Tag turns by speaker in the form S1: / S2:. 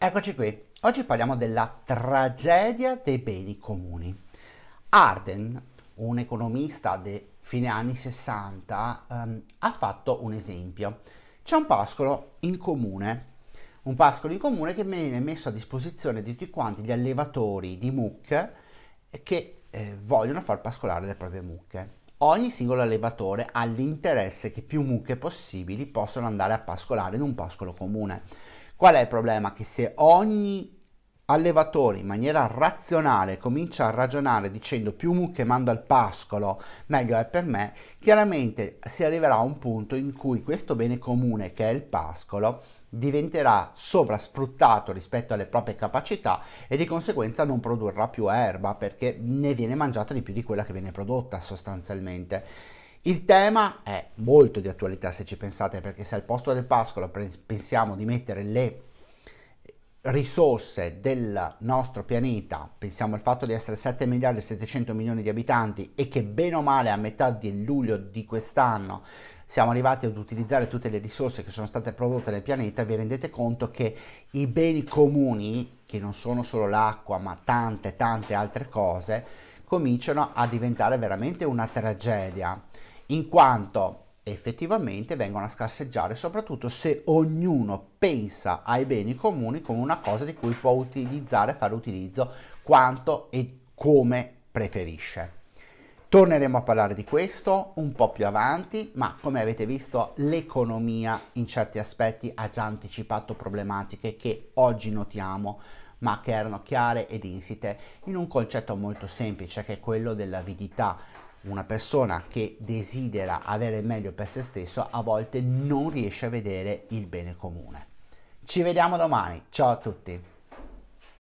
S1: Eccoci qui, oggi parliamo della tragedia dei beni comuni. Arden, un economista di fine anni 60, ehm, ha fatto un esempio. C'è un pascolo in comune, un pascolo in comune che viene messo a disposizione di tutti quanti gli allevatori di mucche che eh, vogliono far pascolare le proprie mucche. Ogni singolo allevatore ha l'interesse che più mucche possibili possano andare a pascolare in un pascolo comune. Qual è il problema? Che se ogni allevatore in maniera razionale comincia a ragionare dicendo più mucche mando al pascolo meglio è per me, chiaramente si arriverà a un punto in cui questo bene comune che è il pascolo diventerà sovrasfruttato rispetto alle proprie capacità e di conseguenza non produrrà più erba perché ne viene mangiata di più di quella che viene prodotta sostanzialmente. Il tema è molto di attualità se ci pensate, perché se al posto del pascolo pensiamo di mettere le risorse del nostro pianeta, pensiamo al fatto di essere 7 miliardi e 700 milioni di abitanti e che bene o male a metà di luglio di quest'anno siamo arrivati ad utilizzare tutte le risorse che sono state prodotte nel pianeta, vi rendete conto che i beni comuni, che non sono solo l'acqua ma tante tante altre cose, cominciano a diventare veramente una tragedia in quanto effettivamente vengono a scarseggiare, soprattutto se ognuno pensa ai beni comuni come una cosa di cui può utilizzare, e fare utilizzo quanto e come preferisce. Torneremo a parlare di questo un po' più avanti, ma come avete visto l'economia in certi aspetti ha già anticipato problematiche che oggi notiamo, ma che erano chiare ed insite in un concetto molto semplice che è quello dell'avidità una persona che desidera avere il meglio per se stesso a volte non riesce a vedere il bene comune. Ci vediamo domani, ciao a tutti!